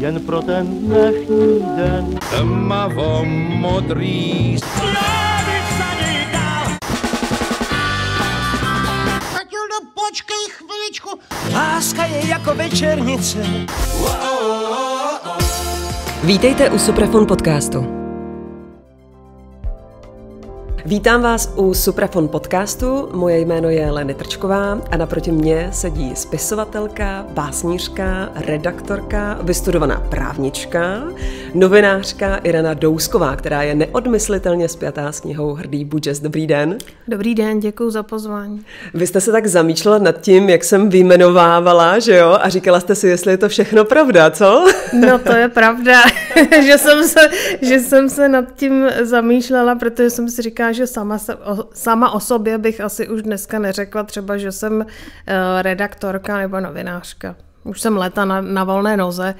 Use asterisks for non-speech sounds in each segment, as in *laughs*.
jen pro ten dnešní den. Tmavo modrý Tatildo, počkej chviličku. Láska je jako večernice. Vítejte u Suprafon podcastu. Vítám vás u Suprafon podcastu. Moje jméno je Leny Trčková a naproti mě sedí spisovatelka, básnířka, redaktorka, vystudovaná právnička, novinářka Irena Dousková, která je neodmyslitelně spjatá s knihou Hrdý Budžes. Dobrý den. Dobrý den, děkuji za pozvání. Vy jste se tak zamýšlela nad tím, jak jsem vyjmenovávala, že jo, a říkala jste si, jestli je to všechno pravda, co? *laughs* No to je pravda, *laughs* že, jsem se, že jsem se nad tím zamýšlela, protože jsem si říkala, že sama, se, o, sama o sobě bych asi už dneska neřekla třeba, že jsem uh, redaktorka nebo novinářka. Už jsem leta na, na volné noze,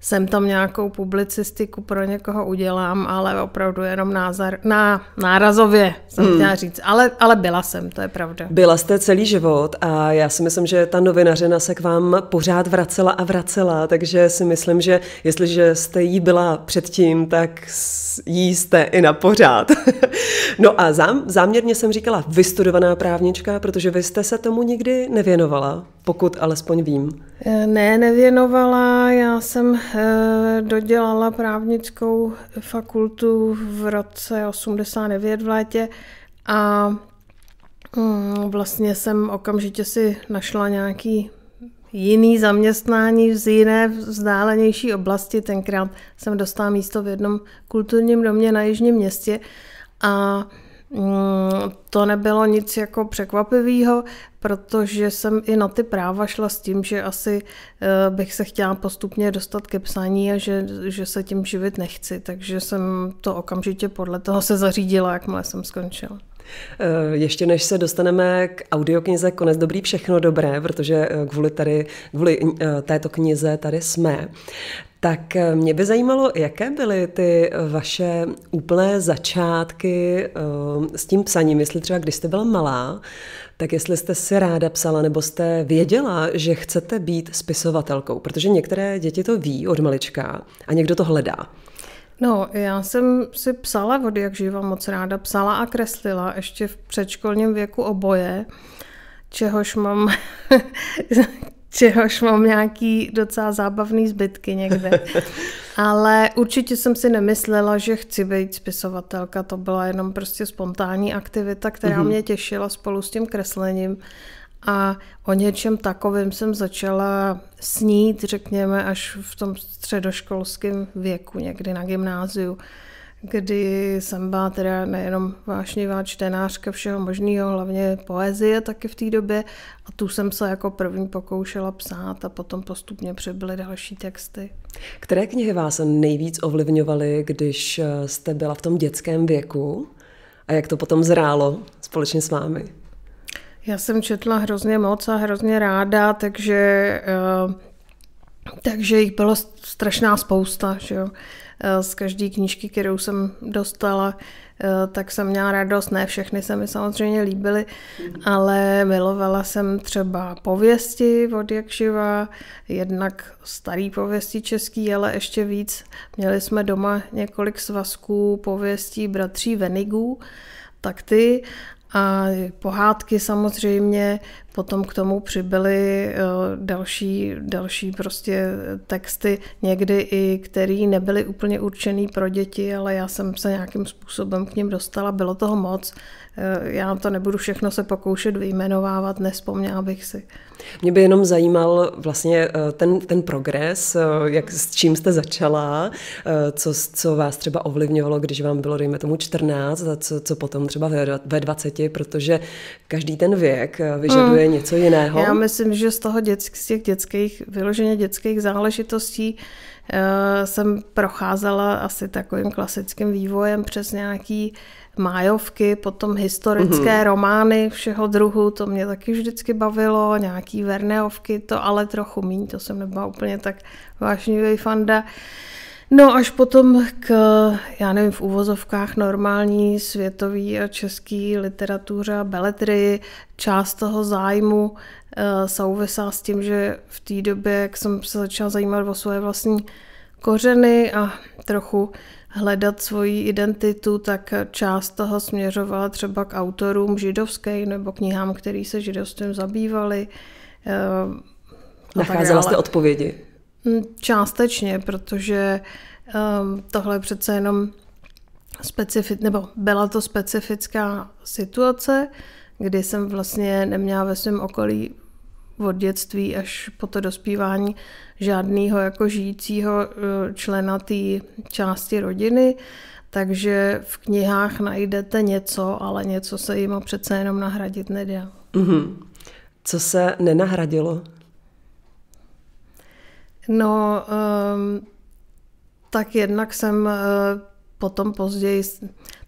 jsem tam nějakou publicistiku pro někoho udělám, ale opravdu jenom názor, na nárazově, jsem hmm. chtěla říct. Ale, ale byla jsem, to je pravda. Byla jste celý život a já si myslím, že ta novinařina se k vám pořád vracela a vracela, takže si myslím, že jestliže jste jí byla předtím, tak jí jste i na pořád. *laughs* No a zám, záměrně jsem říkala vystudovaná právnička, protože vy jste se tomu nikdy nevěnovala, pokud alespoň vím. Eh, ne, nevěnovala. Já jsem eh, dodělala právnickou fakultu v roce 89 v létě a mm, vlastně jsem okamžitě si našla nějaký jiný zaměstnání z jiné vzdálenější oblasti. Tenkrát jsem dostala místo v jednom kulturním domě na Jižním městě, a mm, to nebylo nic jako překvapivého, protože jsem i na ty práva šla s tím, že asi eh, bych se chtěla postupně dostat ke psaní a že, že se tím živit nechci, takže jsem to okamžitě podle toho se zařídila, jakmile jsem skončila. Eh, ještě než se dostaneme k audioknize Konec dobrý, všechno dobré, protože eh, kvůli, tady, kvůli této knize tady jsme, tak eh, mě by zajímalo, jaké byly ty eh, vaše úplné začátky eh, s tím psaním, jestli třeba když jste byla malá, tak jestli jste si ráda psala nebo jste věděla, že chcete být spisovatelkou, protože některé děti to ví od malička a někdo to hledá. No, já jsem si psala vody, jak živa moc ráda, psala a kreslila ještě v předškolním věku oboje, čehož mám *laughs* čehož mám nějaký docela zábavný zbytky někde. *laughs* Ale určitě jsem si nemyslela, že chci být spisovatelka, to byla jenom prostě spontánní aktivita, která mhm. mě těšila spolu s tím kreslením. A o něčem takovém jsem začala snít, řekněme, až v tom středoškolském věku, někdy na gymnáziu kdy jsem byla teda nejenom vášnivá čtenářka všeho možného, hlavně poezie taky v té době a tu jsem se jako první pokoušela psát a potom postupně přibyly další texty. Které knihy vás nejvíc ovlivňovaly, když eh, jste byla v tom dětském věku a jak to potom zrálo společně s vámi? Já jsem četla hrozně moc a hrozně ráda, takže, eh, takže jich bylo strašná spousta. Že jo? Eh, z každé knížky, kterou jsem dostala, eh, tak jsem měla radost. Ne všechny se mi samozřejmě líbily, mhm. ale milovala jsem třeba pověsti od Jakživa, jednak starý pověsti český, ale ještě víc. Měli jsme doma několik svazků pověstí bratří Venigů, tak ty a pohádky samozřejmě, Potom k tomu přibyly eh, další, další prostě texty, někdy i které nebyly úplně určené pro děti, ale já jsem se nějakým způsobem k ním dostala. Bylo toho moc. Eh, já to nebudu všechno se pokoušet vyjmenovávat, nespomněla bych si. Mě by jenom zajímal vlastně eh, ten, ten progres, jak, s čím jste začala, co, co vás třeba ovlivňovalo, když vám bylo, dejme tomu, 14 a co, co potom třeba ve 20, protože každý ten věk vyžaduje je něco jiného? Já myslím, že z toho dět, z těch dětských, vyloženě dětských záležitostí eh, jsem procházela asi takovým klasickým vývojem přes nějaký májovky, potom historické mm-hmm. romány všeho druhu, to mě taky vždycky bavilo, nějaký verneovky, to ale trochu míň, to jsem nebyla úplně tak vášnivý fanda. No až potom k, já nevím, v uvozovkách normální světový a český literatuře a beletry, část toho zájmu e, souvisá s tím, že v té době, jak jsem se začala zajímat o svoje vlastní kořeny a trochu hledat svoji identitu, tak část toho směřovala třeba k autorům židovské nebo knihám, které se židovstvím zabývaly. E, eh, Nacházela jste odpovědi? Mm, částečně, protože um, tohle je přece jenom specific, nebo byla to specifická situace, kdy jsem vlastně neměla ve svém okolí od dětství až po to dospívání žádného jako žijícího e, člena té části rodiny, takže v knihách najdete něco, ale něco se jim přece jenom nahradit nedá. Mm-hmm. Co se nenahradilo No, ehm, tak jednak jsem eh, potom později,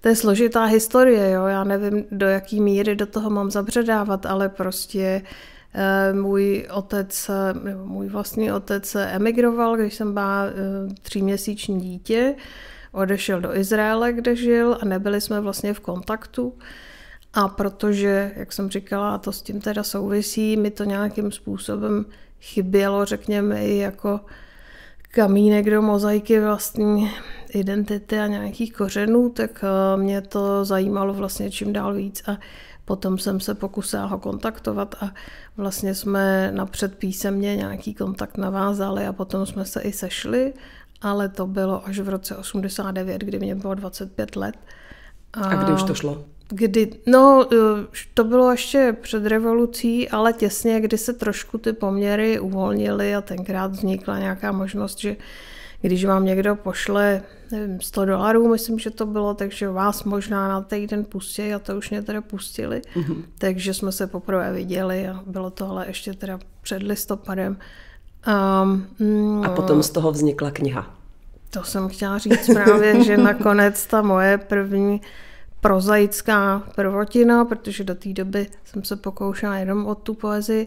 to je složitá historie, jo, já nevím, do jaký míry do toho mám zabředávat, ale prostě eh, můj otec, nebo můj vlastní otec emigroval, když jsem byla eh, tříměsíční dítě, odešel do Izraele, kde žil a nebyli jsme vlastně v kontaktu. A protože, jak jsem říkala, to s tím teda souvisí, mi to nějakým způsobem chybělo, řekněme, i jako kamínek do mozaiky vlastní identity a nějakých kořenů, tak eh, mě to zajímalo vlastně čím dál víc a potom jsem se pokusila ho kontaktovat a vlastně jsme napřed písemně nějaký kontakt navázali a potom jsme se i sešli, ale to bylo až v roce 89, kdy mě bylo 25 let. A, a kdy už to šlo? Kdy, no, eh, to bylo ještě před revolucí, ale těsně, kdy se trošku ty poměry uvolnily a tenkrát vznikla nějaká možnost, že když vám někdo pošle, nevím, 100 dolarů, myslím, že to bylo, takže vás možná na týden pustí a to už mě teda pustili. Mm-hmm. Takže jsme se poprvé viděli a bylo to ale ještě teda před listopadem. Um, mm, a potom z toho vznikla kniha. To jsem chtěla říct právě, že nakonec ta moje první prozaická prvotina, protože do té doby jsem se pokoušela jenom o tu poezii,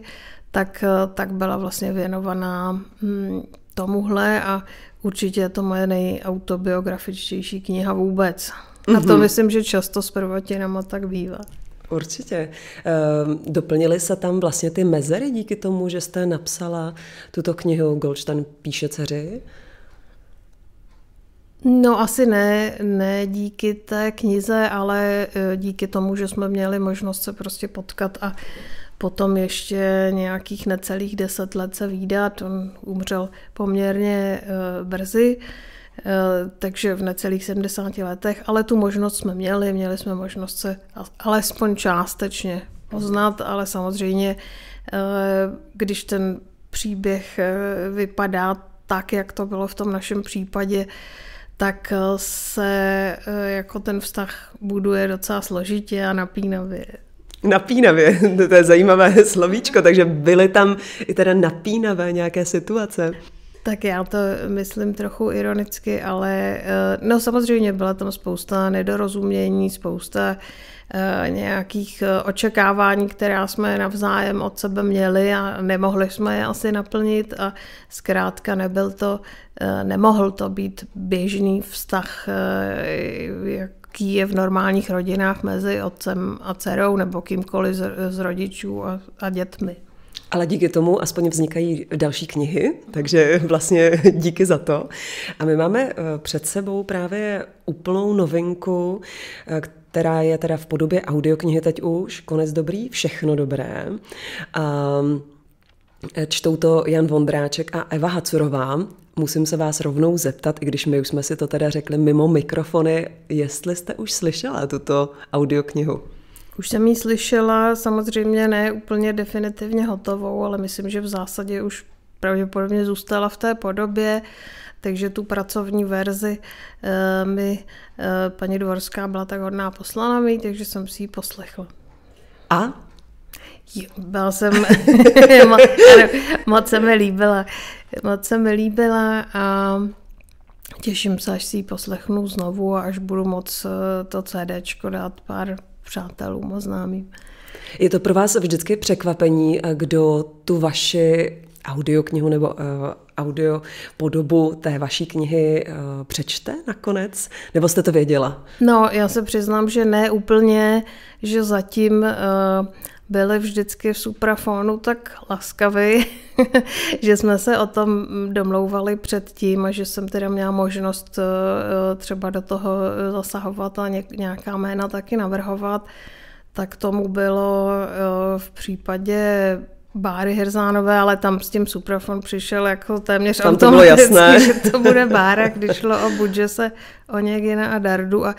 tak, eh, tak byla vlastně věnovaná hm, tomuhle a určitě je to moje nejautobiografičtější kniha vůbec. A to mhm. myslím, že často s prvotinama tak bývá. Určitě. Ehm, doplnily se tam vlastně ty mezery díky tomu, že jste napsala tuto knihu Goldstein píše dceři. No asi ne, ne díky té knize, ale e, díky tomu, že jsme měli možnost se prostě potkat a potom ještě nějakých necelých deset let se výdat. On umřel poměrně e, brzy, e, takže v necelých 70 letech, ale tu možnost jsme měli, měli jsme možnost se alespoň částečně poznat, ale samozřejmě, když ten příběh vypadá tak, jak to bylo v tom našem případě, tak eh, se eh, jako ten vztah buduje docela složitě a napínavě. Napínavě, *laughs* to je zajímavé *laughs* slovíčko, takže byly tam i teda napínavé nějaké situace. Tak já to myslím trochu ironicky, ale eh, no samozřejmě byla tam spousta nedorozumění, spousta eh, nějakých eh, očekávání, která jsme navzájem od sebe měli a nemohli jsme je asi naplnit a zkrátka nebyl to, nemohl to být běžný vztah, jaký je v normálních rodinách mezi otcem a dcerou nebo kýmkoliv z, rodičů a dětmi. Ale díky tomu aspoň vznikají další knihy, takže vlastně díky za to. A my máme eh, před sebou právě úplnou novinku, eh, která je teda v podobě audioknihy teď už, konec dobrý, všechno dobré. A ehm, eh, Čtou to Jan Vondráček a Eva Hacurová. Musím se vás rovnou zeptat, i když my už jsme si to teda řekli mimo mikrofony, jestli jste už slyšela tuto audioknihu. Už jsem ji slyšela, samozřejmě ne úplně definitivně hotovou, ale myslím, že v zásadě už pravděpodobně zůstala v té podobě, takže tu pracovní verzi eh, mi eh, paní Dvorská byla tak hodná poslala mi, takže jsem si ji poslechla. A? Jo, byla jsem, *laughs* moc se mi líbila, moc se mi líbila a těším se, až si ji poslechnu znovu a až budu moc eh, to CDčko dát pár přátelům a známým. Je to pro vás vždycky překvapení, kdo tu vaši audioknihu nebo uh, eh, audio podobu té vaší knihy uh, přečte nakonec? Nebo jste to věděla? No, já se přiznám, že ne úplně, že zatím uh, byli vždycky v suprafonu tak laskavý, *laughs* že jsme se o tom domlouvali předtím a že jsem teda měla možnost eh, eh, třeba do toho zasahovat a nějaká jména taky navrhovat, tak tomu bylo eh, v případě Báry Herzánové, ale tam s tím suprafon přišel jako téměř tam to bylo jasné. *laughs* že to bude Bára, *laughs* když šlo o Budžese, o Něgina a Dardu a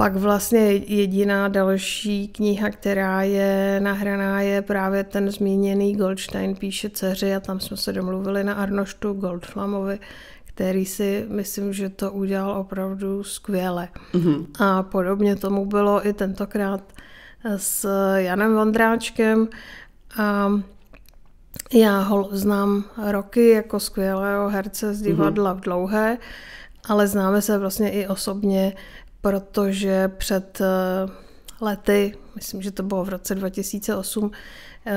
pak vlastně jediná další kniha, která je nahraná, je právě ten zmíněný Goldstein píše dceři a tam jsme se domluvili na Arnoštu Goldflamovi, který si myslím, že to udělal opravdu skvěle. Mm-hmm. A podobně tomu bylo i tentokrát s Janem Vondráčkem a já ho znám roky jako skvělého herce z divadla mm-hmm. v Dlouhé, ale známe se vlastně i osobně protože před eh, lety, myslím, že to bylo v roce 2008, eh,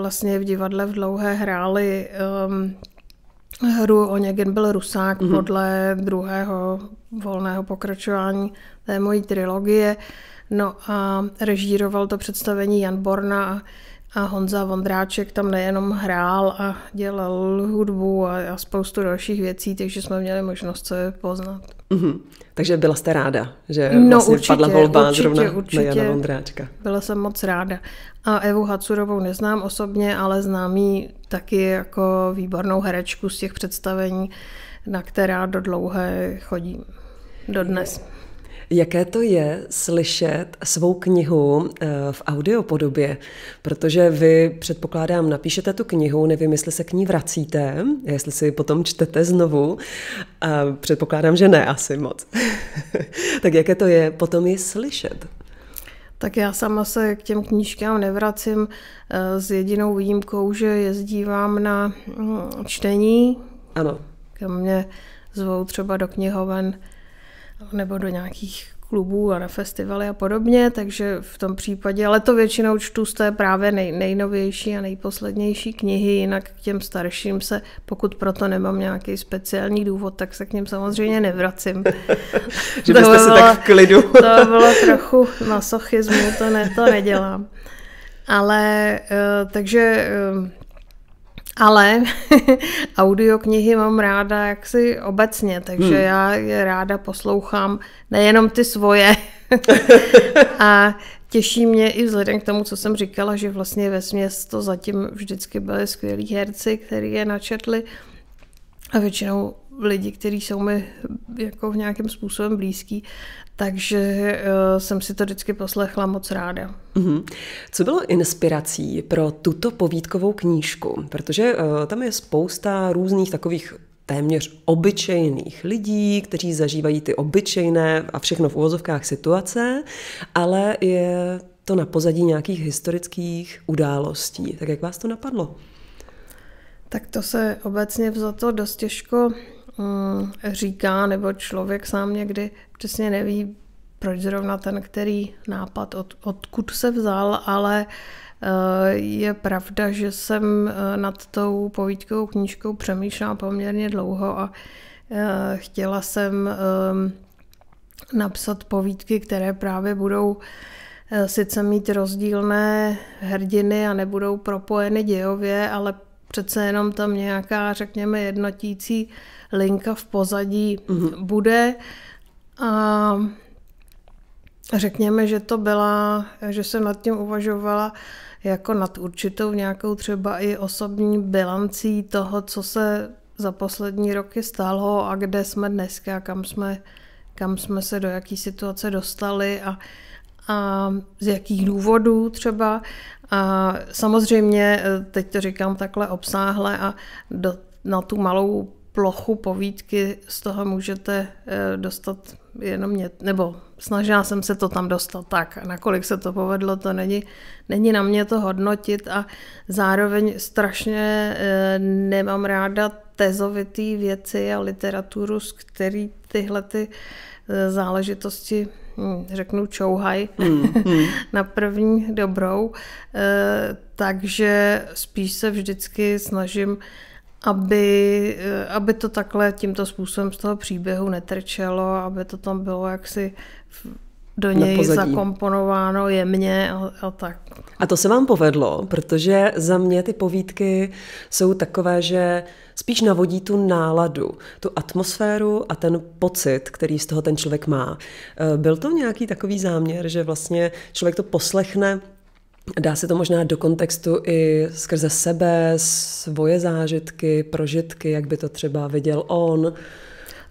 vlastně v divadle v Dlouhé hráli ehm, hru o Oněgen byl Rusák mm-hmm. podle druhého volného pokračování té mojí trilogie. No a režíroval to představení Jan Borna a a Honza Vondráček tam nejenom hrál a dělal hudbu a, a spoustu dalších věcí, takže jsme měli možnost se poznat. Mm-hmm. Takže byla jste ráda, že no, vlastně určitě, padla volba určitě, zrovna určitě. na Jana Vondráčka. Byla jsem moc ráda. A Evu Hacurovou neznám osobně, ale znám ji taky jako výbornou herečku z těch představení, na která do dlouhé chodím. Dodnes jaké to je slyšet svou knihu eh, v audiopodobě, protože vy, předpokládám, napíšete tu knihu, nevím, jestli se k ní vracíte, jestli si ji potom čtete znovu, a předpokládám, že ne asi moc. *laughs* tak jaké to je potom ji slyšet? Tak já sama se k těm knížkám nevracím eh, s jedinou výjimkou, že jezdívám na mm, čtení. Ano. Ke mně zvou třeba do knihoven nebo do nějakých klubů a na festivaly a podobně, takže v tom případě, ale to většinou čtu z té právě nej, nejnovější a nejposlednější knihy, jinak k těm starším se, pokud proto nemám nějaký speciální důvod, tak se k něm samozřejmě nevracím. *laughs* Že byste se tak v klidu. *laughs* to bylo trochu masochismu, to, ne, to nedělám. Ale eh, takže eh, ale *laughs* audioknihy mám ráda jaksi obecně, takže hmm. já je ráda poslouchám, nejenom ty svoje. *laughs* a těší mě i vzhledem k tomu, co jsem říkala, že vlastně ve směs to zatím vždycky byly skvělí herci, který je načetli. A většinou lidi, kteří jsou mi jako v nějakém způsobem blízký, takže eh, jsem si to vždycky poslechla moc ráda. Mm-hmm. Co bylo inspirací pro tuto povídkovou knížku? Protože uh, tam je spousta různých takových téměř obyčejných lidí, kteří zažívají ty obyčejné a všechno v uvozovkách situace, ale je to na pozadí nějakých historických událostí. Tak jak vás to napadlo? Tak to se obecně vzato dost těžko Hmm. říká, nebo člověk sám někdy přesně neví, proč zrovna ten, který nápad, od, odkud se vzal, ale eh, je pravda, že jsem eh, nad tou povídkou knížkou přemýšlela poměrně dlouho a eh, chtěla jsem napsat povídky, které právě budou sice mít rozdílné hrdiny a nebudou propojeny dějově, ale přece jenom tam nějaká, řekněme, jednotící linka v pozadí mm-hmm. bude. A řekněme, že to byla, že jsem nad tím uvažovala jako nad určitou nějakou třeba i osobní bilancí toho, co se za poslední roky stalo a kde jsme dneska, kam jsme, kam jsme se do jaký situace dostali a, a z jakých důvodů třeba. A samozřejmě, eh, teď to říkám takhle obsáhle a do, na tu malou plochu povídky z toho můžete eh, dostat jenom mě, nebo snažila jsem se to tam dostat tak, nakolik se to povedlo, to není, není na mě to hodnotit a zároveň strašně eh, nemám ráda tezovitý věci a literaturu, z který tyhle ty záležitosti Hm, řeknu čouhaj mm, mm. *laughs* na první dobrou, eh, takže spíš se vždycky snažím, aby, eh, aby to takhle tímto způsobem z toho příběhu netrčelo, aby to tam bylo jaksi do něj zakomponováno jemně a, a tak. A to se vám povedlo, protože za mě ty povídky jsou takové, že spíš navodí tu náladu, tu atmosféru a ten pocit, který z toho ten člověk má. Eh, byl to nějaký takový záměr, že vlastně člověk to poslechne Dá se to možná do kontextu i skrze sebe, svoje zážitky, prožitky, jak by to třeba viděl on.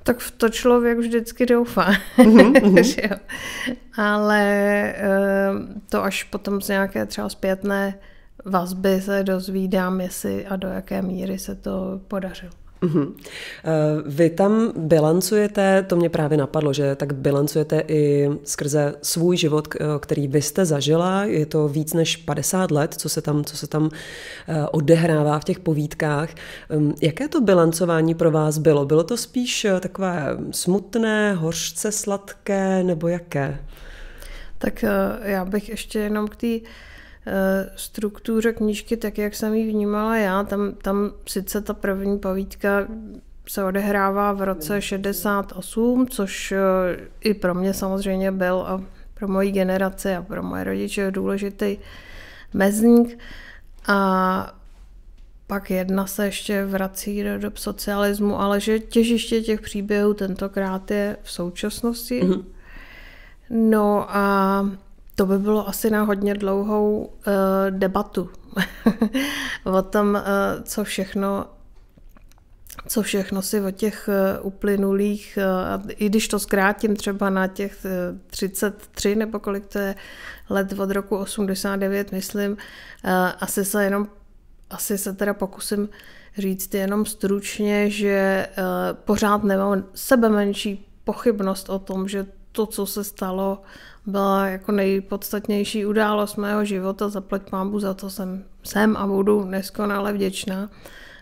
Tak v to člověk vždycky doufá. Mm-hmm. *laughs* Ale eh, to až potom z nějaké třeba zpětné vazby se dozvídám, jestli a do jaké míry se to podařilo. Uhum. Eh, vy tam bilancujete, to mě právě napadlo, že tak bilancujete i skrze svůj život, eh, který vy jste zažila. Je to víc než 50 let, co se tam, co se tam eh, odehrává v těch povídkách. Ehm, jaké to bilancování pro vás bylo? Bylo to spíš takové smutné, hořce sladké nebo jaké? Tak já bych ještě jenom k té Eh, struktuře knížky, tak jak jsem ji vnímala já, tam, tam sice ta první povídka se odehrává v roce 68, což eh, i pro mě samozřejmě byl a pro moji generaci a pro moje rodiče důležitý mezník. A pak jedna se ještě vrací do dob socialismu, ale že těžiště těch příběhů tentokrát je v současnosti. Mm-hmm. No a to by bylo asi na hodně dlouhou uh, debatu *laughs* o tom, uh, co všechno co všechno si o těch eh, uplynulých, i když to zkrátím třeba na těch 33 nebo kolik to je let od roku 89, myslím, asi se jenom, asi se teda pokusím říct jenom stručně, že pořád nemám sebe menší pochybnost o tom, že to, co se stalo, byla jako nejpodstatnější událost mého života. Zaplať pámbu za to jsem, jsem a budu neskonale vděčná,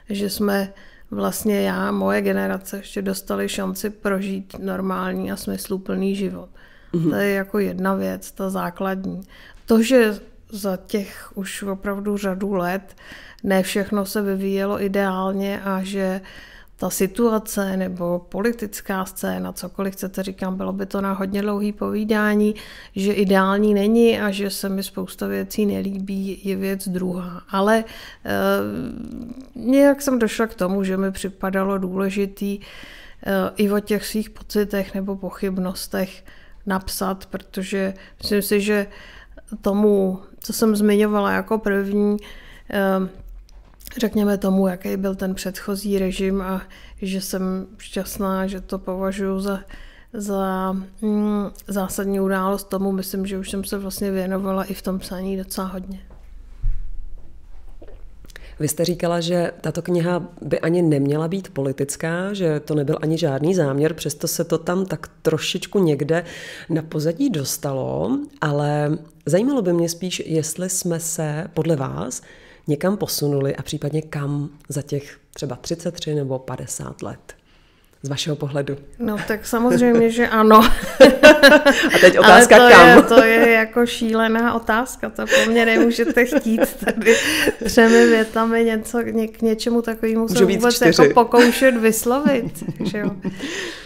že jsme vlastně já, moje generace, ještě dostali šanci prožít normální a smysluplný život. Mm-hmm. To je jako jedna věc, ta základní. To, že za těch už opravdu řadu let ne všechno se vyvíjelo ideálně a že uh, ta situace nebo politická scéna, cokoliv chcete, říkám, bylo by to na hodně dlouhý povídání, že ideální není a že se mi spousta věcí nelíbí, je věc druhá. Ale e, nějak jsem došla k tomu, že mi připadalo důležitý e, i o těch svých pocitech nebo pochybnostech napsat, protože myslím si, že tomu, co jsem zmiňovala jako první, e, řekněme tomu, jaký byl ten předchozí režim a že jsem šťastná, že to považuji za, za mm, zásadní událost tomu. Myslím, že už jsem se vlastně věnovala i v tom psaní docela hodně. Vy jste říkala, že tato kniha by ani neměla být politická, že to nebyl ani žádný záměr, přesto se to tam tak trošičku někde na pozadí dostalo, ale zajímalo by mě spíš, jestli jsme se podle vás někam posunuli a případně kam za těch třeba 33 nebo 50 let z vašeho pohledu. No tak samozřejmě, že ano. *laughs* A teď otázka Ale to kam? Je, to je jako šílená otázka, to po mně nemůžete chtít tady třemi větami něco, ně, k něčemu takovému se vůbec čtyři. jako pokoušet vyslovit. Že jo.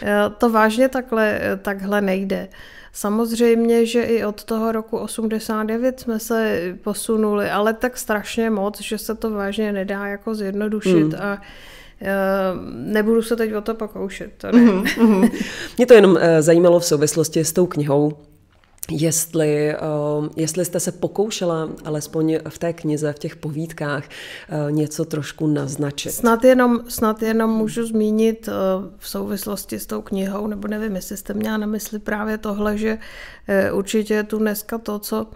E, to vážně takhle, e, takhle nejde. Samozřejmě, že i od toho roku 89 jsme se posunuli, ale tak strašně moc, že se to vážně nedá jako zjednodušit mm. a Eh, nebudu se teď o to pokoušet. To ne. Mhm, mhm. Mě to jenom eh, zajímalo v souvislosti s tou knihou, Jestli, eh, jestli jste se pokoušela alespoň v té knize, v těch povídkách něco trošku naznačit. Snad jenom, snad jenom můžu zmínit v souvislosti s tou knihou, nebo nevím, jestli jste měla na mysli právě tohle, že určitě je tu dneska to, co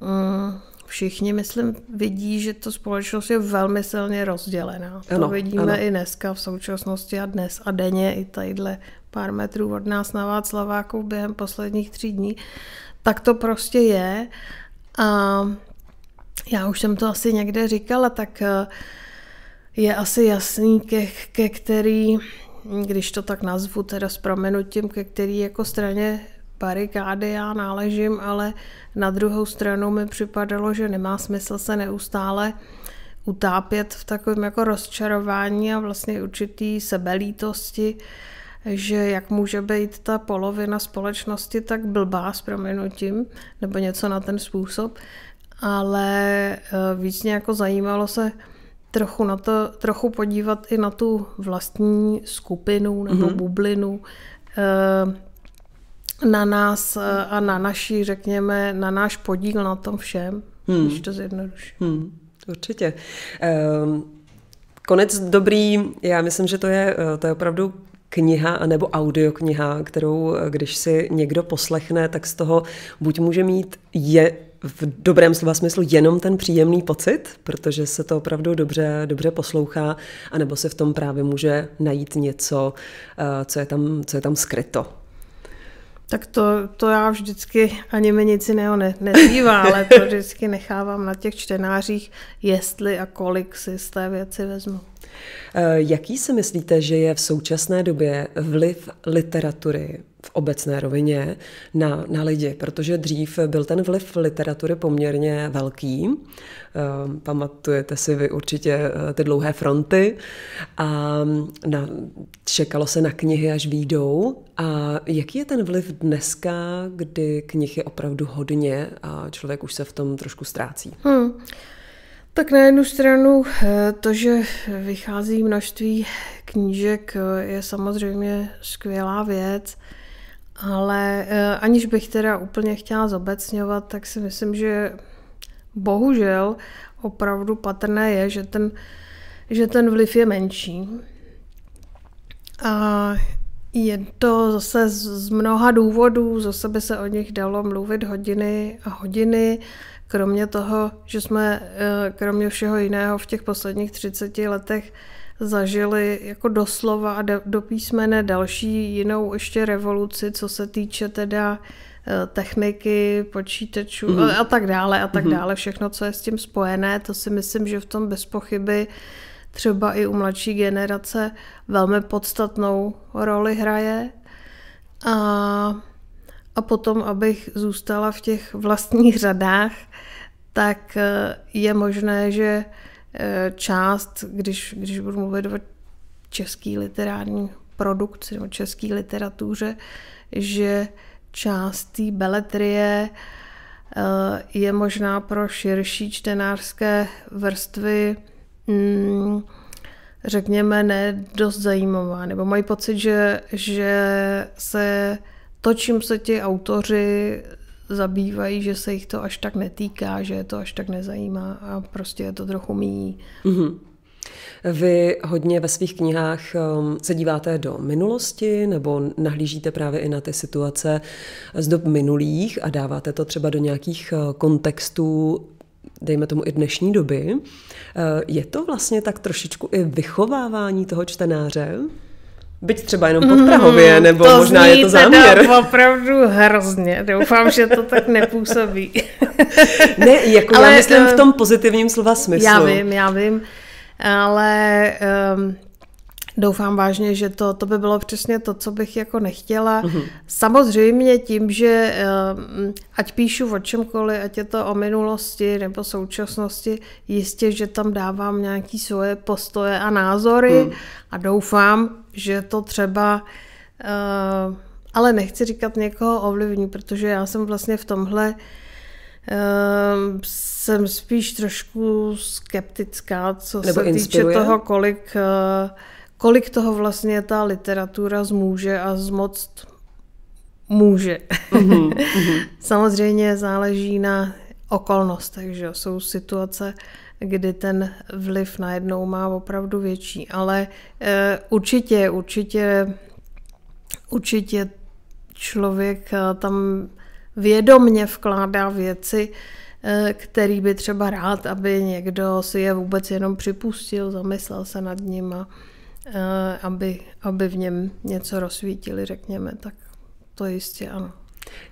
mm, všichni, myslím, vidí, že to společnost je velmi silně rozdělená. To ano, vidíme ano. i dneska v současnosti a dnes a denně i tadyhle pár metrů od nás na Václaváku během posledních tří dní. Tak to prostě je. A já už jsem to asi někde říkala, tak eh, je asi jasný, ke, ke který, když to tak nazvu teda s proměnutím, ke který jako straně barikády já náležím, ale na druhou stranu mi připadalo, že nemá smysl se neustále utápět v takovém jako rozčarování a vlastně určitý sebelítosti, že jak může být ta polovina společnosti tak blbá s proměnutím, nebo něco na ten způsob, ale eh, víc mě jako zajímalo se trochu, na to, trochu podívat i na tu vlastní skupinu nebo mm-hmm. bublinu, eh, na nás eh, a na naši, řekněme, na náš podíl na tom všem, hmm. když to zjednoduším. Hmm. Určitě. Um, konec dobrý, já myslím, že to je, eh, to je opravdu kniha nebo audiokniha, kterou eh, když si někdo poslechne, tak z toho buď může mít je v dobrém slova smyslu jenom ten příjemný pocit, protože se to opravdu dobře, dobře poslouchá, anebo se v tom právě může najít něco, co je tam, co je tam skryto. Tak to, to já vždycky, ani mi nic jiného ne, nezbývá, ale to vždycky nechávám na těch čtenářích, jestli a kolik si z té věci vezmu. Eh, jaký si myslíte, že je v současné době vliv literatury obecné rovině na, na lidi, protože dřív byl ten vliv literatury poměrně velký. Ehm, pamatujete si vy určitě eh, ty dlouhé fronty a ehm, na, čekalo se na knihy, až výjdou. A jaký je ten vliv dneska, kdy knih je opravdu hodně a člověk už se v tom trošku ztrácí? Hmm. Tak na jednu stranu eh, to, že vychází množství knížek, eh, je samozřejmě skvělá věc. Ale eh, aniž bych teda úplně chtěla zobecňovat, tak si myslím, že bohužel opravdu patrné je, že ten, že ten vliv je menší. A je to zase z mnoha důvodů, zase by se o nich dalo mluvit hodiny a hodiny, kromě toho, že jsme eh, kromě všeho jiného v těch posledních 30 letech zažili jako doslova a do písmene další jinou ještě revoluci, co se týče teda eh, techniky, počítačů mm a tak dále a tak mm dále. Všechno, co je s tím spojené, to si myslím, že v tom bez pochyby třeba i u mladší generace velmi podstatnou roli hraje. A, a potom, abych zůstala v těch vlastních řadách, tak eh, je možné, že Eh, část, když, když budu mluvit o český literární produkci nebo české literatuře, že část té beletrie eh, je možná pro širší čtenářské vrstvy mm, řekněme, ne dost zajímavá, nebo mají pocit, že, že se to, čím se ti autoři zabývají, že se jich to až tak netýká, že je to až tak nezajímá a prostě je to trochu míjí. Mm-hmm. Vy hodně ve svých knihách um, se díváte do minulosti nebo nahlížíte právě i na ty situace z dob minulých a dáváte to třeba do nějakých uh, kontextů, dejme tomu i dnešní doby. Uh, je to vlastně tak trošičku i vychovávání toho čtenáře? Byť třeba jenom pod mhm, Prahově, nebo to možná je to záměr. To *laughs* opravdu hrozně. Doufám, že to tak nepůsobí. *laughs* ne, jako Ale, já myslím v eh, tom pozitivním slova smyslu. Já vím, já vím. Ale um, Doufám vážně, že to, to by bylo přesně to, co bych jako nechtěla. Mm-hmm. Samozřejmě tím, že eh, ať píšu o čemkoliv, ať je to o minulosti nebo současnosti, jistě, že tam dávám nějaký svoje postoje a názory mm. a doufám, že to třeba eh, ale nechci říkat někoho ovlivní, protože já jsem vlastně v tomhle eh, jsem spíš trošku skeptická, co Nebo se týče inspiruje? toho, kolik kolik toho vlastně ta literatura zmůže a zmoc může. Mm-hmm, *laughs* Samozřejmě záleží na okolnostech, že jsou situace, kdy ten vliv najednou má opravdu větší, ale e, určitě, určitě, určitě člověk eh, tam vědomně vkládá věci, eh, který by třeba rád, aby někdo si je vůbec jenom připustil, zamyslel se nad nima. a Eh, aby, aby v něm něco rozsvítili, řekněme, tak to jistě ano.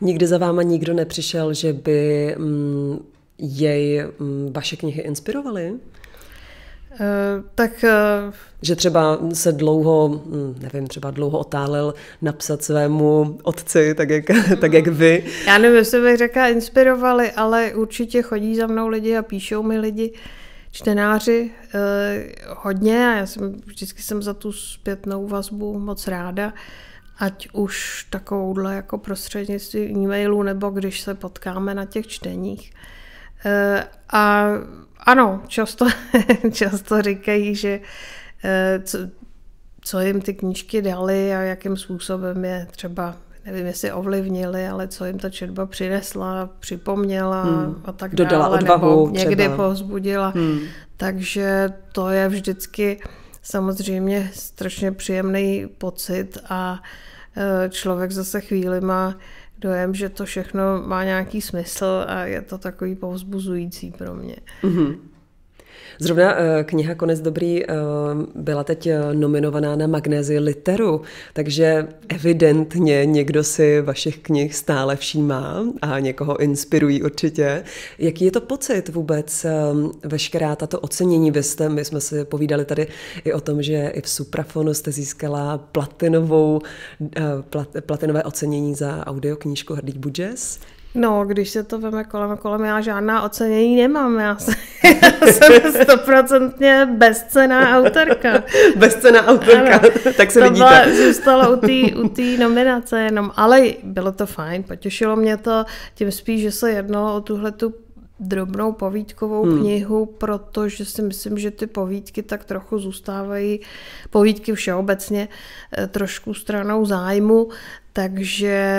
Nikdy za váma nikdo nepřišel, že by mm, jej mm, vaše knihy inspirovaly? Eh, tak... Eh, že třeba se dlouho, mm, nevím, třeba dlouho otálel napsat svému otci, tak jak, *laughs* tak jak vy. Já nevím, jestli bych řekla inspirovali, ale určitě chodí za mnou lidi a píšou mi lidi, čtenáři eh, hodně a já jsem vždycky jsem za tu zpětnou vazbu moc ráda, ať už takovouhle jako prostřednictvím e-mailu nebo když se potkáme na těch čteních. Eh, a ano, často, *laughs* často říkají, že eh, co, co jim ty knížky dali a jakým způsobem je třeba nevím, jestli ovlivnili, ale co jim ta četba přinesla, připomněla hmm. a tak Dodala dále, odvahu nebo někdy třeba. pozbudila. Hmm. Takže to je vždycky samozřejmě strašně příjemný pocit a e, člověk zase chvíli má dojem, že to všechno má nějaký smysl a je to takový povzbuzující pro mě. Mm-hmm. Zrovna eh, kniha Konec dobrý eh, byla teď eh, nominovaná na magnézi literu, takže evidentně někdo si vašich knih stále všímá a někoho inspirují určitě. Jaký je to pocit vůbec veškerá tato ocenění? Vy jste, my jsme si povídali tady i o tom, že i v Suprafonu jste získala platinovou, plat, platinové ocenění za audioknížku Hrdý Budžes. No, když se to veme kolem a kolem, já žádná ocenění nemám. Já, jsem *laughs* stoprocentně bezcená autorka. *laughs* bezcená autorka, ano. tak se to vidíte. To zůstalo u té u *laughs* nominace jenom, ale bylo to fajn, potěšilo mě to, tím spíš, že se jednalo o tuhle tu drobnou povídkovou hmm. knihu, protože si myslím, že ty povídky tak trochu zůstávají, povídky všeobecně, eh, trošku stranou zájmu, takže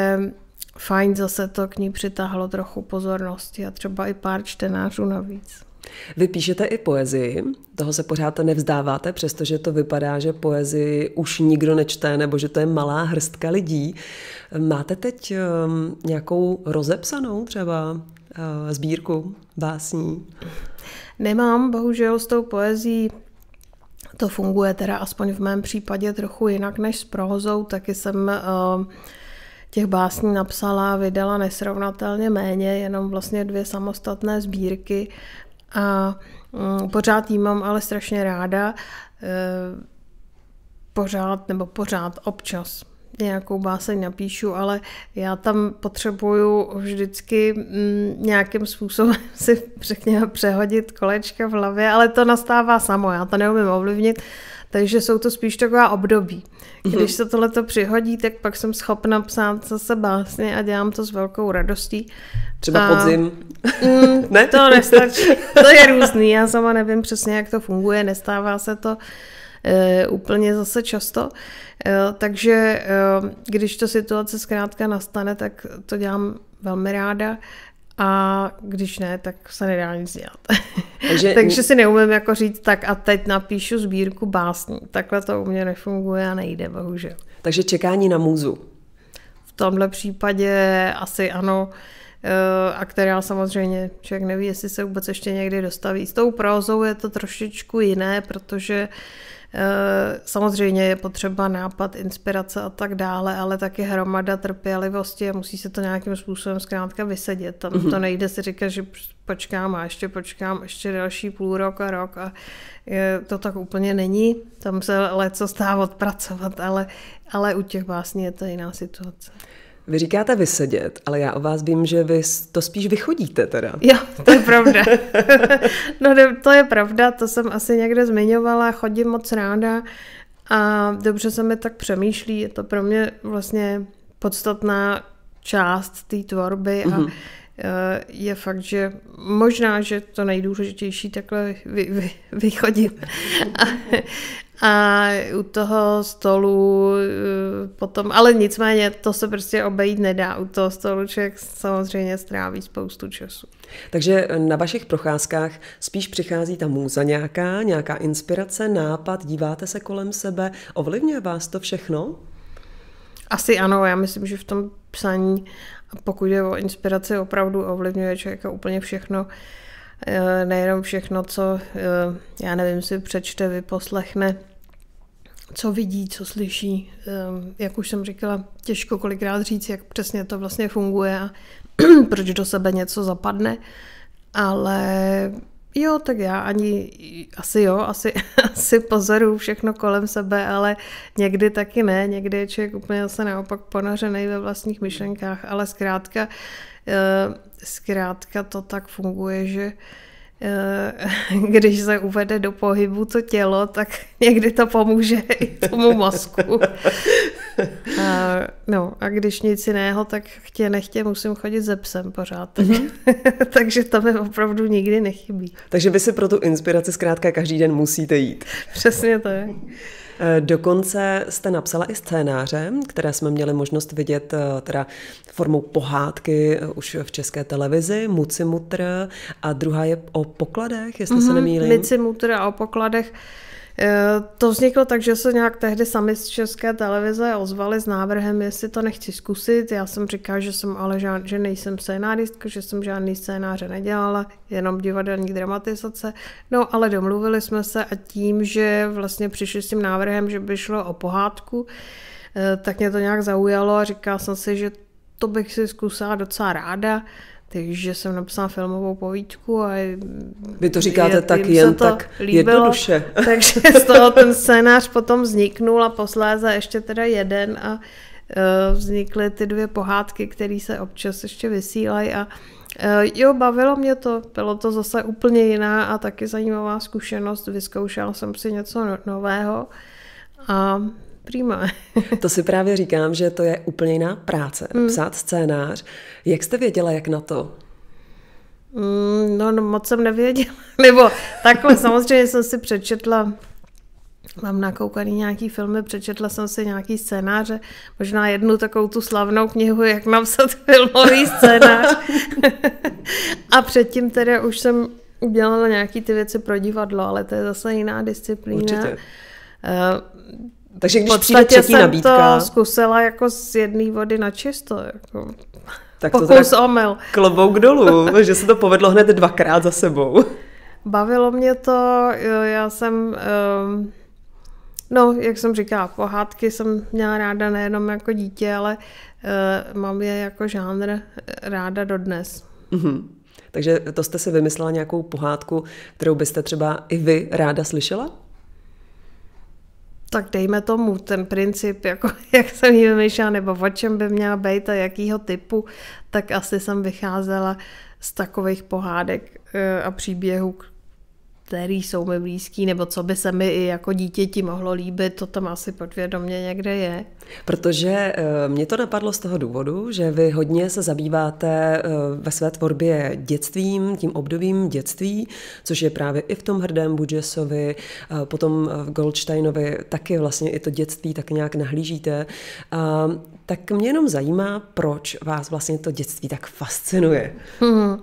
fajn, zase to k ní přitáhlo trochu pozornosti a třeba i pár čtenářů navíc. Vy píšete i poezii, toho se pořád nevzdáváte, přestože to vypadá, že poezii už nikdo nečte, nebo že to je malá hrstka lidí. Máte teď ehm, nějakou rozepsanou třeba eh, sbírku básní? Nemám, bohužel s tou poezí to funguje teda aspoň v mém případě trochu jinak než s prohozou, taky jsem uh, těch básní napsala a vydala nesrovnatelně méně, jenom vlastně dvě samostatné sbírky a mm, pořád jí mám ale strašně ráda, e, pořád nebo pořád občas nějakou báseň napíšu, ale já tam potřebuju vždycky mm, nějakým způsobem *laughs* si řekněme přehodit kolečka v hlavě, ale to nastává samo, já to neumím ovlivnit, takže jsou to spíš taková období. Mhm. Když se tohleto přihodí, tak pak jsem schopna psát zase básně a dělám to s velkou radostí. Třeba a... podzim? Mm, *laughs* ne? To nestačí. To je různý. Já sama nevím přesně, jak to funguje. Nestává se to e, úplně zase často. E, takže e, když to situace zkrátka nastane, tak to dělám velmi ráda a když ne, tak se nedá nic dělat. Takže, *laughs* Takže si neumím jako říct tak a teď napíšu sbírku básní. Takhle to u mě nefunguje a nejde, bohužel. Takže čekání na můzu. V tomhle případě asi ano eh, a která samozřejmě člověk neví, jestli se vůbec ještě někdy dostaví. S tou prozou je to trošičku jiné, protože uh, Eh, samozřejmě je potřeba nápad, inspirace a tak dále, ale taky hromada trpělivosti a musí se to nějakým způsobem zkrátka vysedět. Tam mm-hmm. to nejde si říkat, že počkám a ještě počkám ještě další půl rok a rok a je, to tak úplně není. Tam se leco stává odpracovat, ale, ale u těch básní je to jiná situace. Vy říkáte vysedět, ale já o vás vím, že vy to spíš vychodíte teda. Jo, to je pravda. *laughs* no to je pravda, to jsem asi někde zmiňovala, chodím moc ráda a dobře se mi tak přemýšlí, je to pro mě vlastně podstatná část té tvorby a mm-hmm. je fakt, že možná, že to nejdůležitější takhle vy, vy, vychodím. *laughs* a u toho stolu eh, potom, ale nicméně to se prostě obejít nedá. U toho stolu člověk samozřejmě stráví spoustu času. Takže na vašich procházkách spíš přichází ta můza nějaká, nějaká inspirace, nápad, díváte se kolem sebe, ovlivňuje vás to všechno? Asi ano, já myslím, že v tom psaní, pokud je o inspiraci, opravdu ovlivňuje člověka úplně všechno. Uh, Eh, nejenom všechno, co, eh, já nevím, si přečte, vyposlechne, co vidí, co slyší. Eh, jak už jsem říkala, těžko kolikrát říct, jak přesně to vlastně funguje a *clears throat* proč do sebe něco zapadne, ale jo, tak já ani, asi jo, asi, *laughs* asi pozoruju všechno kolem sebe, ale někdy taky ne, někdy je člověk úplně zase naopak ponořený ve vlastních myšlenkách, ale zkrátka zkrátka to tak funguje, že eh, *laughs* když se uvede do pohybu to tělo, tak *laughs* někdy to pomůže i tomu mozku. *laughs* A, no a když nic jiného, tak chtě nechtě musím chodit ze psem pořád. Mm-hmm. Takže to mi opravdu nikdy nechybí. Takže vy si pro tu inspiraci zkrátka každý den musíte jít. Přesně je. Eh, dokonce jste napsala i scénáře, které jsme měli možnost vidět eh, teda formou pohádky eh, už v české televizi, Mucimutr a druhá je o pokladech, jestli mm-hmm, se mhm, nemýlím. Mucimutr a o pokladech. Eh, to vzniklo tak, že se nějak tehdy sami z české televize ozvali s návrhem, jestli to nechci zkusit. Já jsem říkala, že jsem ale žád, že nejsem scénáristka, že jsem žádný scénáře nedělala, jenom divadelní dramatizace. No ale domluvili jsme se a tím, že vlastně přišli s tím návrhem, že by šlo o pohádku, eh, tak mě to nějak zaujalo a říkala jsem si, že to bych si zkusila docela ráda. Takže jsem napsala filmovou povídku a... Vy to říkáte je, tak jen tak líbilo, jednoduše. *laughs* Takže z toho ten scénář potom vzniknul a posléze ještě teda jeden a e, vznikly ty dvě pohádky, které se občas ještě vysílají a e, jo, bavilo mě to, bylo to zase úplně jiná a taky zajímavá zkušenost, vyzkoušela jsem si něco no- nového a přímo. *laughs* to si právě říkám, že to je úplně jiná práce, mm. psát scénář. Jak jste věděla, jak na to? Mm, no, no, moc jsem nevěděla. *laughs* Nebo takhle, *laughs* samozřejmě jsem si přečetla Mám nakoukaný nějaký filmy, přečetla jsem si nějaký scénáře, možná jednu takovou tu slavnou knihu, jak napsat filmový scénář. a předtím teda už jsem dělala nějaký ty věci pro divadlo, ale to je zase jiná disciplína. Určitě. Eh, takže když přijde třetí jsem nabídka... to zkusila jako z jedné vody na čisto. Jako. Tak Pokus to teda omyl. Klobouk dolů, *laughs* že se to povedlo hned dvakrát za sebou. *laughs* Bavilo mě to, já jsem... Um, No, jak jsem říkala, pohádky jsem měla ráda nejenom jako dítě, ale uh, mám je jako žánr eh, ráda dodnes. Mm-hmm. Takže to jste si vymyslela nějakou pohádku, kterou byste třeba i vy ráda slyšela? tak dejme tomu ten princip, jako, *laughs* jak jsem ji vymýšlela, nebo o čem by měla být a jakýho typu, tak asi jsem vycházela z takových pohádek eh, a příběhů, který jsou mi blízký, nebo co by se mi i jako dítěti mohlo líbit, to tam asi podvědomě někde je. Protože eh, mě to napadlo z toho důvodu, že vy hodně se zabýváte eh, ve své tvorbě dětstvím, tím obdobím dětství, což je právě i v tom hrdém Budžesovi, eh, potom v Goldsteinovi taky vlastně i to dětství tak nějak nahlížíte. Tak mě jenom zajímá, proč vás vlastně to dětství tak fascinuje. Hmm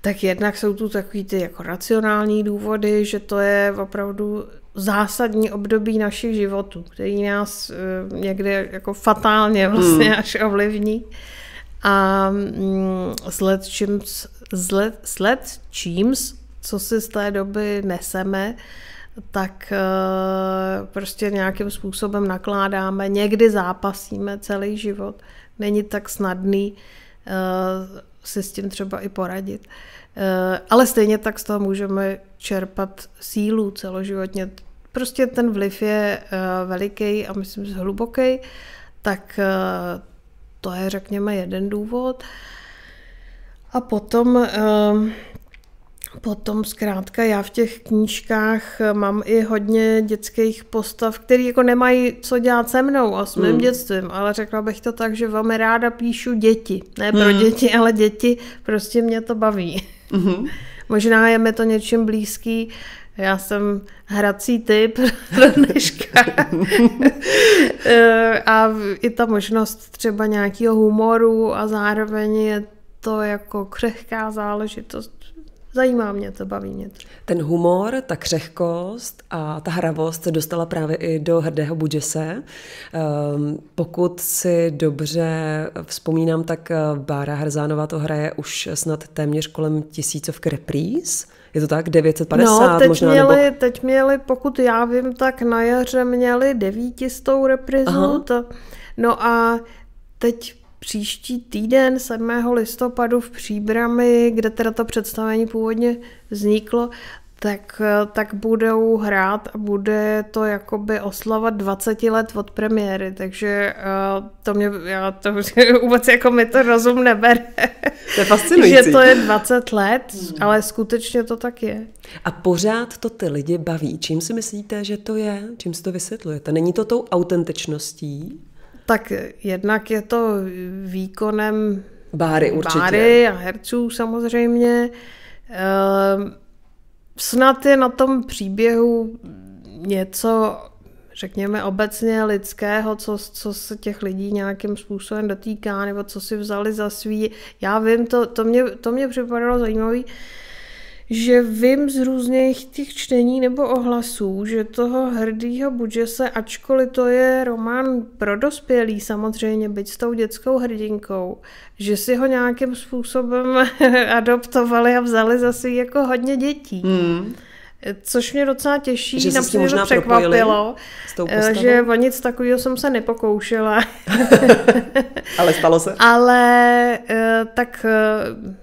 tak jednak jsou tu takový ty jako racionální důvody, že to je opravdu zásadní období našich životů, který nás eh, někde jako fatálně hmm. vlastně hmm. až ovlivní. A mm, sled čím sled, sled číms, co si z té doby neseme, tak eh, prostě nějakým způsobem nakládáme, někdy zápasíme celý život. Není tak snadný eh, si s tím třeba i poradit. Eh, ale stejně tak z toho můžeme čerpat sílu celoživotně. Prostě ten vliv je eh, veliký a myslím, že hluboký, tak eh, to je, řekněme, jeden důvod. A potom Potom zkrátka já v těch knížkách eh, mám i hodně dětských postav, které jako nemají co dělat se mnou a s mým mm. dětstvím, ale řekla bych to tak, že velmi ráda píšu děti. Ne pro mm. děti, ale děti, prostě mě to baví. Mm-hmm. *laughs* Možná je mi to něčím blízký, já jsem hrací typ *laughs* do dneška. *laughs* Eh, a i ta možnost třeba nějakého humoru a zároveň je to jako křehká záležitost zajímá mě to, baví mě to. Ten humor, ta křehkost a ta hravost se dostala právě i do Hrdého Budžese. Ehm, pokud si dobře vzpomínám, tak eh, Bára Hrzánová to hraje už snad téměř kolem tisícovky repríz. Je to tak? 950 no, teď možná? Měli, nebo... teď měli, pokud já vím, tak na jaře měli devítistou reprizu. no a teď příští týden 7. listopadu v Příbrami, kde teda to představení původně vzniklo, tak, tak budou hrát a bude to jakoby oslavat 20 let od premiéry, takže uh, to mě, já to *laughs* vůbec jako mi to rozum nebere. To je fascinující. že to je 20 let, hmm. ale skutečně to tak je. A pořád to ty lidi baví. Čím si myslíte, že to je? Čím si to vysvětlujete? Není to tou autentičností? Tak jednak je to výkonem báry, určitě. báry a herců samozřejmě. Ehm, snad je na tom příběhu něco, řekněme, obecně lidského, co, co se těch lidí nějakým způsobem dotýká, nebo co si vzali za svý. Já vím, to, to, mě, to mě připadalo zajímavé, že vím z různých těch čtení nebo ohlasů, že toho hrdýho Budžese, ačkoliv to je román pro dospělý samozřejmě, byť s tou dětskou hrdinkou, že si ho nějakým způsobem *laughs* adoptovali a vzali zase jako hodně dětí. Hmm. Což mě docela těší, že se možná překvapilo, že o nic takového jsem se nepokoušela. *laughs* Ale stalo se. *laughs* Ale eh, tak eh,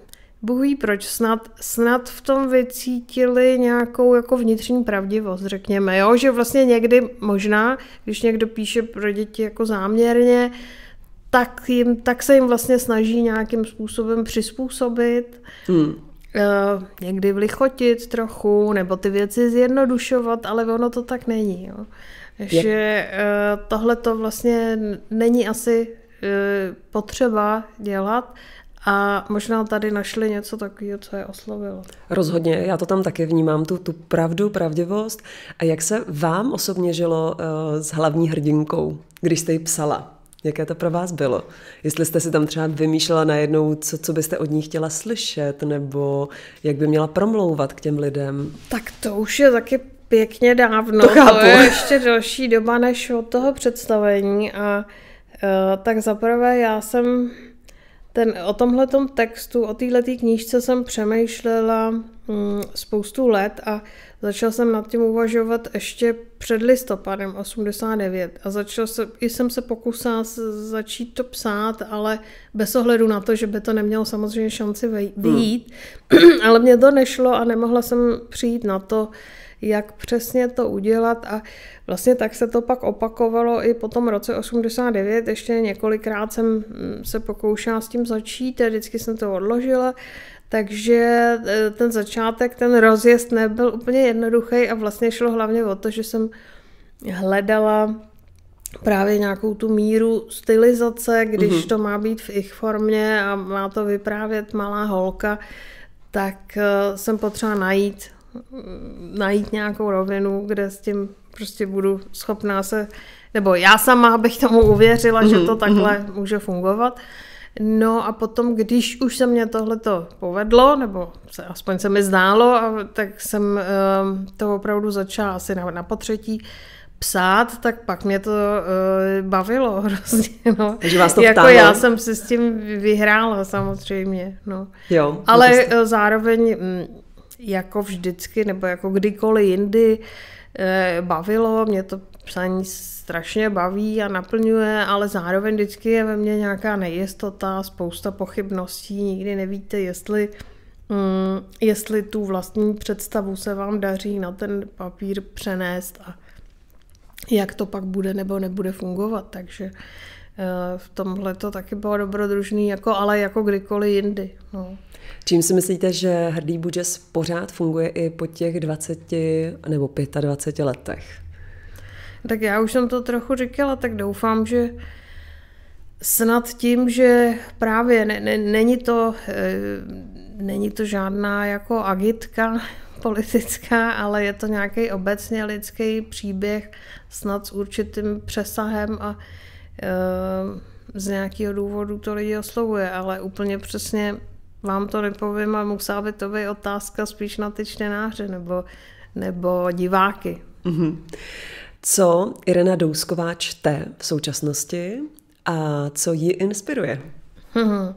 Bůh ví proč, snad, snad v tom vycítili nějakou jako vnitřní pravdivost, řekněme, jo? že vlastně někdy možná, když někdo píše pro děti jako záměrně, tak, jim, tak se jim vlastně snaží nějakým způsobem přizpůsobit, hmm. Uh, někdy vlichotit trochu, nebo ty věci zjednodušovat, ale ono to tak není. Jo? Že uh, tohle to vlastně není asi uh, potřeba dělat a možná tady našli něco takového, co je oslovilo. Rozhodně, já to tam také vnímám, tu, tu pravdu, pravdivost. A jak se vám osobně žilo uh, s hlavní hrdinkou, když jste ji psala? Jaké to pro vás bylo? Jestli jste si tam třeba vymýšlela najednou, co, co byste od ní chtěla slyšet, nebo jak by měla promlouvat k těm lidem? Tak to už je taky pěkně dávno. To, chápu. to je *laughs* ještě další doba než od toho představení. A uh, tak zaprvé já jsem ten, o tomhle textu, o této knížce jsem přemýšlela mm, spoustu let a začal jsem nad tím uvažovat ještě před listopadem 89 a začal jsem, i jsem se pokusila začít to psát, ale bez ohledu na to, že by to nemělo samozřejmě šanci hmm. vyjít, hmm. *clears throat* ale mě to nešlo a nemohla jsem přijít na to, jak přesně to udělat a vlastně tak se to pak opakovalo i po tom roce 89, ještě několikrát jsem mm, se pokoušela s tím začít a vždycky jsem to odložila, takže e, ten začátek, ten rozjezd nebyl úplně jednoduchý a vlastně šlo hlavně o to, že jsem hledala právě nějakou tu míru stylizace, když mhm. to má být v ich formě a má to vyprávět malá holka, tak e, jsem potřeba najít najít nějakou rovinu, kde s tím prostě budu schopná se, nebo já sama bych tomu uvěřila, mm-hmm, že mhm, to takhle mm-hmm. může fungovat. No a potom, když už se mě tohleto povedlo, nebo se, aspoň se mi zdálo, tak jsem um, to opravdu začala asi na, na potřetí psát, tak pak mě to uh, bavilo *laughs* hrozně. No. Takže vás to Jako vtáhlo. já jsem se s tím vyhrála samozřejmě. No. Jo, Ale jste... Eh, zároveň... M, mm, jako vždycky nebo jako kdykoliv jindy eh, bavilo, mě to psaní strašně baví a naplňuje, ale zároveň vždycky je ve mně nějaká nejistota, spousta pochybností, nikdy nevíte, jestli, mm, jestli tu vlastní představu se vám daří na ten papír přenést a jak to pak bude nebo nebude fungovat, takže Eh, v tomhle to taky bylo dobrodružný, jako, ale jako kdykoliv jindy. No. Čím si myslíte, že Hrdý Buděs pořád funguje i po těch 20 nebo 25 letech? Tak já už jsem to trochu říkala, tak doufám, že snad tím, že právě ne, ne, není, to, e, není to žádná jako agitka *laughs* politická, ale je to nějaký obecně lidský příběh, snad s určitým přesahem a Eh, z nějakého důvodu to lidi oslovuje, ale úplně přesně vám to nepovím a musela by to být otázka spíš na ty čtenáře nebo, nebo diváky. Mm-hmm. Co Irena Dousková čte v současnosti a co ji inspiruje? Mm-hmm.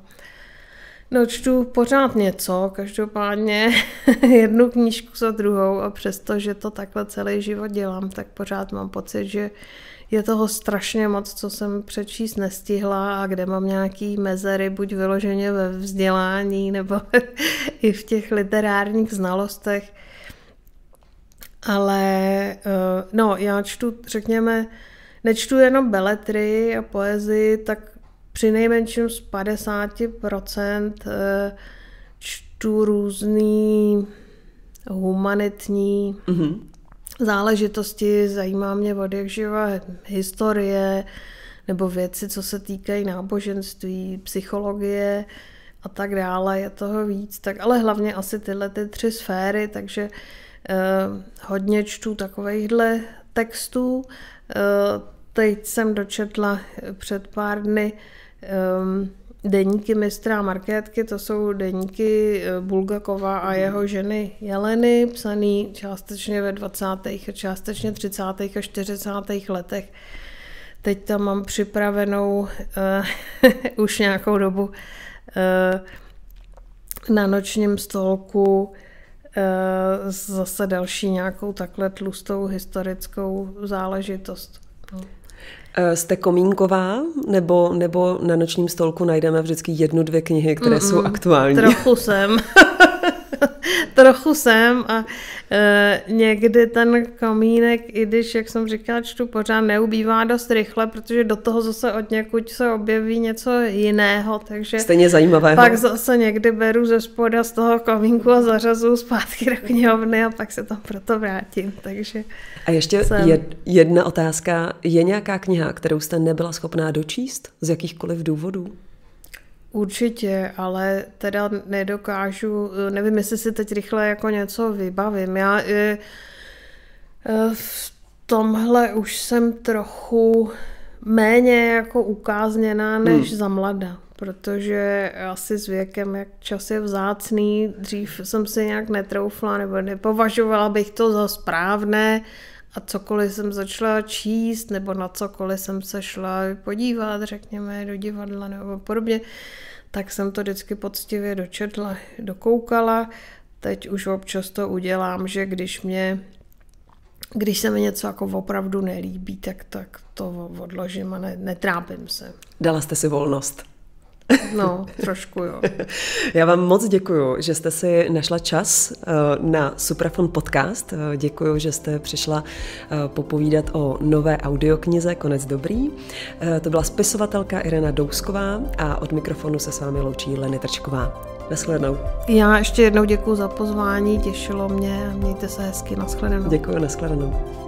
No čtu pořád něco, každopádně *laughs* jednu knížku za druhou a přesto, že to takhle celý život dělám, tak pořád mám pocit, že uh, je toho strašně moc, co jsem přečíst nestihla a kde mám nějaký mezery, buď vyloženě ve vzdělání nebo *laughs* i v těch literárních znalostech. Ale eh, no, já čtu, řekněme, nečtu jenom beletry a poezii, tak při nejmenším z 50% eh, čtu různý humanitní mm-hmm záležitosti, zajímá mě od jak živa historie nebo věci, co se týkají náboženství, psychologie a tak dále, je toho víc. Tak, ale hlavně asi tyhle ty tři sféry, takže eh, hodně čtu takovýchhle textů. Eh, teď jsem dočetla před pár dny eh, deníky mistra Markétky, to jsou deníky eh, Bulgakova a mhm. jeho ženy Jeleny, psaný částečně ve 20. a částečně 30. a 40. letech. Teď tam mám připravenou uh, *laughs* už nějakou dobu uh, na nočním stolku uh, zase další nějakou takhle tlustou historickou záležitost. No. Eh, jste komínková, nebo, nebo na nočním stolku najdeme vždycky jednu, dvě knihy, které Mm-mm, jsou aktuální? Trochu jsem. *laughs* trochu jsem a e, někdy ten komínek, i když, jak jsem říkala, čtu pořád, neubývá dost rychle, protože do toho zase od někud se objeví něco jiného, takže... Stejně zajímavého. Pak zase někdy beru ze spoda z toho komínku a zařazuju zpátky do knihovny a pak se tam proto vrátím, takže... A ještě jsem... jed, jedna otázka. Je nějaká kniha, kterou jste nebyla schopná dočíst z jakýchkoliv důvodů? Určitě, ale teda nedokážu, eh, nevím, jestli si teď rychle jako něco vybavím. Já i eh, eh, v tomhle už jsem trochu méně jako ukázněná než hmm. za mlada, protože asi s věkem, jak čas je vzácný, dřív jsem si nějak netroufla nebo nepovažovala bych to za správné a cokoliv jsem začala číst, nebo na cokoliv jsem se šla podívat, řekněme, do divadla nebo podobně, tak jsem to vždycky poctivě dočetla, dokoukala. Teď už občas to udělám, že když mě když se mi něco jako opravdu nelíbí, tak, tak to odložím a ne, netrápím se. Dala jste si volnost. No, trošku jo. *laughs* Já vám moc děkuji, že jste si našla čas eh, na Suprafon podcast. Eh, děkuji, že jste přišla eh, popovídat o nové audioknize Konec dobrý. To byla spisovatelka Irena Dousková a od mikrofonu se s vámi loučí Leny Trčková. Naschledanou. Já ještě jednou děkuji za pozvání, těšilo mě. Mějte se hezky, naschledanou. Děkuji, naschledanou.